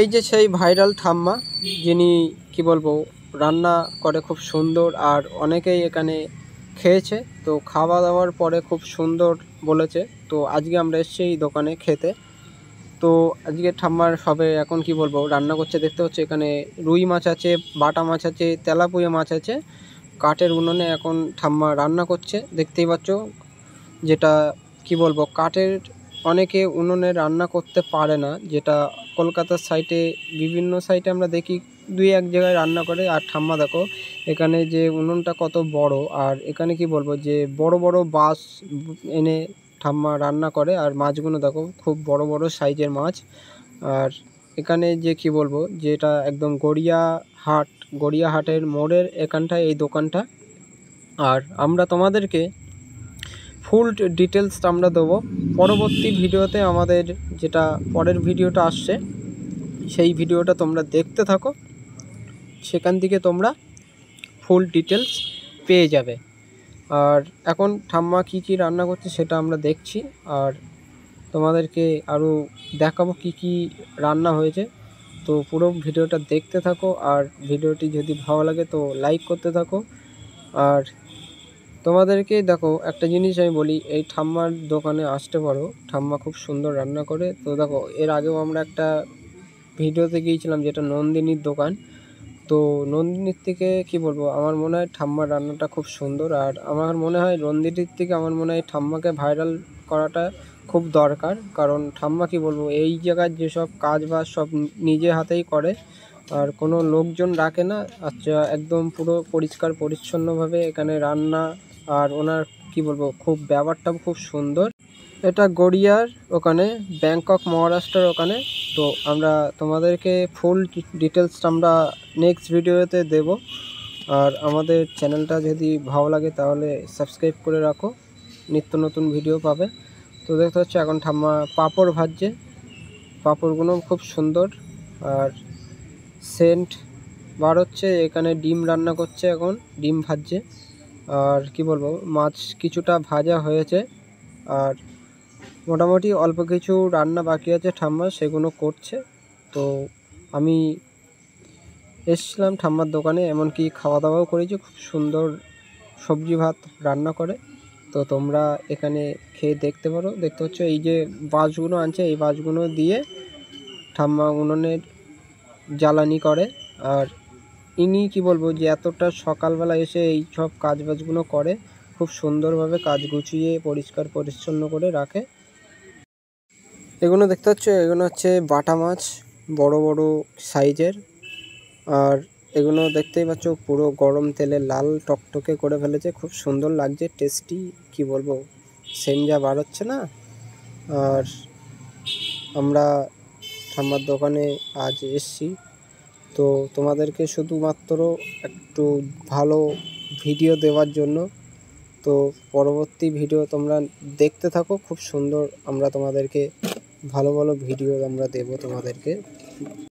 এই যে সেই ভাইরাল ঠাম্মা যিনি কি বলবো রান্না করে খুব সুন্দর আর অনেকেই এখানে খেয়েছে তো খাওয়া দাওয়ার পরে খুব সুন্দর বলেছে তো আজকে আমরা এসেছি এই দোকানে খেতে তো আজকে ঠাম্মার সবে এখন কি বলবো রান্না করছে দেখতে হচ্ছে এখানে রুই মাছ আছে বাটা মাছ আছে তেলাপুয়া মাছ আছে কাঠের উনুনে এখন ঠাম্মা রান্না করছে দেখতেই পাচ্ছ যেটা কি বলবো কাঠের অনেকে উনুনে রান্না করতে পারে না যেটা কলকাতার সাইটে বিভিন্ন সাইটে আমরা দেখি দুই এক জায়গায় রান্না করে আর ঠাম্মা দেখো এখানে যে উনুনটা কত বড় আর এখানে কি বলবো যে বড় বড় বাস এনে ঠাম্মা রান্না করে আর মাছগুলো দেখো খুব বড় বড় সাইজের মাছ আর এখানে যে কি বলবো যেটা একদম গড়িয়া হাট গড়িয়া হাটের মোড়ের এখানটায় এই দোকানটা আর আমরা তোমাদেরকে ফুল ডিটেলসটা আমরা দেবো পরবর্তী ভিডিওতে আমাদের যেটা পরের ভিডিওটা আসছে সেই ভিডিওটা তোমরা দেখতে থাকো সেখান থেকে তোমরা ফুল ডিটেলস পেয়ে যাবে আর এখন ঠাম্মা কি কি রান্না করছে সেটা আমরা দেখছি আর তোমাদেরকে আরও দেখাবো কি কি রান্না হয়েছে তো পুরো ভিডিওটা দেখতে থাকো আর ভিডিওটি যদি ভালো লাগে তো লাইক করতে থাকো আর তোমাদেরকে দেখো একটা জিনিস আমি বলি এই ঠাম্মার দোকানে আসতে পারো ঠাম্মা খুব সুন্দর রান্না করে তো দেখো এর আগেও আমরা একটা ভিডিওতে গিয়েছিলাম যেটা নন্দিনীর দোকান তো নন্দিনীর থেকে কি বলবো আমার মনে হয় ঠাম্মার রান্নাটা খুব সুন্দর আর আমার মনে হয় নন্দিনীর থেকে আমার মনে হয় ঠাম্মাকে ভাইরাল করাটা খুব দরকার কারণ ঠাম্মা কি বলবো এই জায়গার যেসব কাজ বাজ সব নিজে হাতেই করে আর কোনো লোকজন রাখে না আচ্ছা একদম পুরো পরিষ্কার পরিচ্ছন্নভাবে এখানে রান্না আর ওনার কি বলবো খুব ব্যবহারটাও খুব সুন্দর এটা গড়িয়ার ওখানে ব্যাংকক মহারাষ্ট্রের ওখানে তো আমরা তোমাদেরকে ফুল ডিটেলসটা আমরা নেক্সট ভিডিওতে দেব আর আমাদের চ্যানেলটা যদি ভালো লাগে তাহলে সাবস্ক্রাইব করে রাখো নিত্য নতুন ভিডিও পাবে তো দেখতে হচ্ছে এখন ঠাম্মা পাপড় ভাজছে পাপড়গুলো খুব সুন্দর আর সেন্ট বার হচ্ছে এখানে ডিম রান্না করছে এখন ডিম ভাজছে আর কি বলবো মাছ কিছুটা ভাজা হয়েছে আর মোটামুটি অল্প কিছু রান্না বাকি আছে ঠাম্মা সেগুলো করছে তো আমি এসছিলাম ঠাম্মার দোকানে এমনকি খাওয়া দাওয়াও করেছি খুব সুন্দর সবজি ভাত রান্না করে তো তোমরা এখানে খেয়ে দেখতে পারো দেখতে হচ্ছে এই যে বাঁশগুলো আনছে এই বাঁশগুলো দিয়ে ঠাম্মা উনুনের জ্বালানি করে আর ইনি কি বলবো যে এতটা সকালবেলা এসে এই সব কাজ বাজগুলো করে খুব সুন্দরভাবে কাজ গুছিয়ে পরিষ্কার পরিচ্ছন্ন করে রাখে এগুলো দেখতে পাচ্ছ এগুলো হচ্ছে বাটা মাছ বড় বড় সাইজের আর এগুলো দেখতেই পাচ্ছ পুরো গরম তেলে লাল টকটকে করে ফেলেছে খুব সুন্দর লাগছে টেস্টি কি বলবো সেন যা বার হচ্ছে না আর আমরা ঠাম্মার দোকানে আজ এসছি তো তোমাদেরকে শুধুমাত্র একটু ভালো ভিডিও দেওয়ার জন্য তো পরবর্তী ভিডিও তোমরা দেখতে থাকো খুব সুন্দর আমরা তোমাদেরকে ভালো ভালো ভিডিও আমরা দেব তোমাদেরকে